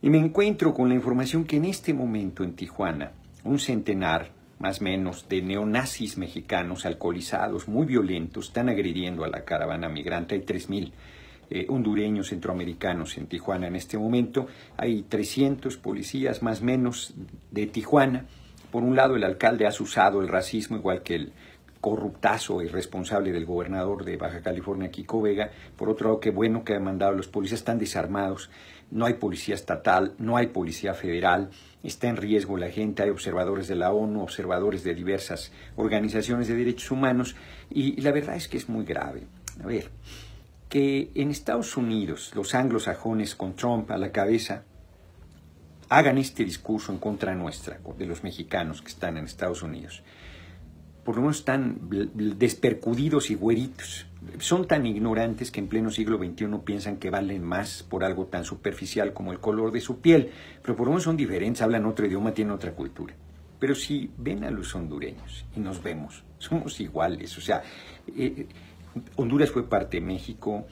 Y me encuentro con la información que en este momento en Tijuana, un centenar más menos de neonazis mexicanos alcoholizados, muy violentos, están agrediendo a la caravana migrante. Hay 3.000 mil eh, hondureños centroamericanos en Tijuana en este momento. Hay 300 policías más menos de Tijuana. Por un lado, el alcalde ha usado el racismo igual que el corruptazo e irresponsable del gobernador de Baja California, Kiko Vega. Por otro lado, qué bueno que ha mandado, los policías están desarmados, no hay policía estatal, no hay policía federal, está en riesgo la gente, hay observadores de la ONU, observadores de diversas organizaciones de derechos humanos, y la verdad es que es muy grave. A ver, que en Estados Unidos los anglosajones con Trump a la cabeza hagan este discurso en contra nuestra, de los mexicanos que están en Estados Unidos por lo menos están despercudidos y güeritos. Son tan ignorantes que en pleno siglo XXI piensan que valen más por algo tan superficial como el color de su piel, pero por lo menos son diferentes, hablan otro idioma, tienen otra cultura. Pero si ven a los hondureños y nos vemos, somos iguales. O sea, eh, Honduras fue parte de México,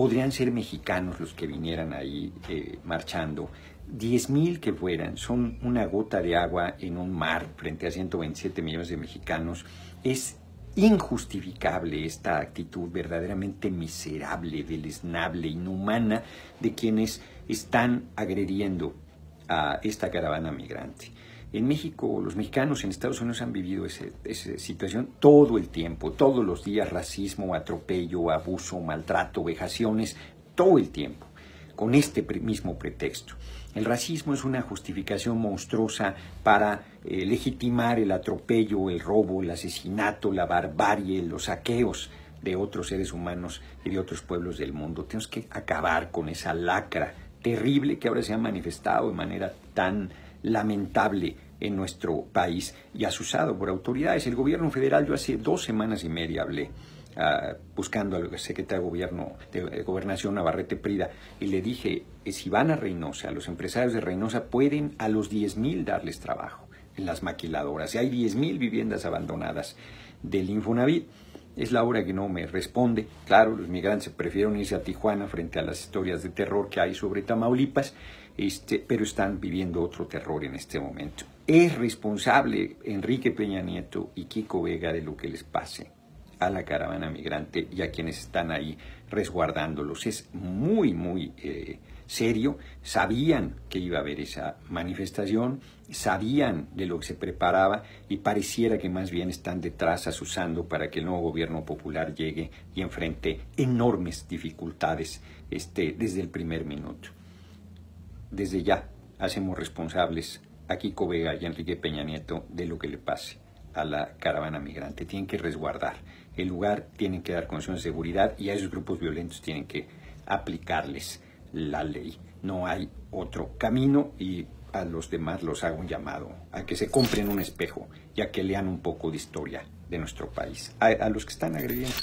podrían ser mexicanos los que vinieran ahí eh, marchando, diez mil que fueran son una gota de agua en un mar frente a 127 millones de mexicanos. Es injustificable esta actitud verdaderamente miserable, deleznable, inhumana de quienes están agrediendo a esta caravana migrante. En México, los mexicanos en Estados Unidos han vivido esa situación todo el tiempo, todos los días, racismo, atropello, abuso, maltrato, vejaciones, todo el tiempo, con este mismo pretexto. El racismo es una justificación monstruosa para eh, legitimar el atropello, el robo, el asesinato, la barbarie, los saqueos de otros seres humanos y de otros pueblos del mundo. Tenemos que acabar con esa lacra terrible que ahora se ha manifestado de manera tan lamentable en nuestro país y asusado por autoridades. El gobierno federal, yo hace dos semanas y media hablé ah, buscando al secretario de Gobierno de Gobernación Navarrete Prida y le dije, si van a Reynosa, los empresarios de Reynosa pueden a los 10.000 mil darles trabajo en las maquiladoras. Y hay 10.000 mil viviendas abandonadas del Infonavit. Es la hora que no me responde. Claro, los migrantes prefieren irse a Tijuana frente a las historias de terror que hay sobre Tamaulipas, este, pero están viviendo otro terror en este momento. Es responsable Enrique Peña Nieto y Kiko Vega de lo que les pase a la caravana migrante y a quienes están ahí resguardándolos. Es muy, muy eh, serio. Sabían que iba a haber esa manifestación, sabían de lo que se preparaba y pareciera que más bien están detrás asusando para que el nuevo gobierno popular llegue y enfrente enormes dificultades este, desde el primer minuto. Desde ya hacemos responsables a Kiko Vega y a Enrique Peña Nieto de lo que le pase a la caravana migrante. Tienen que resguardar el lugar, tienen que dar condiciones de seguridad y a esos grupos violentos tienen que aplicarles la ley. No hay otro camino y a los demás los hago un llamado a que se compren un espejo y a que lean un poco de historia de nuestro país, a, a los que están agrediendo.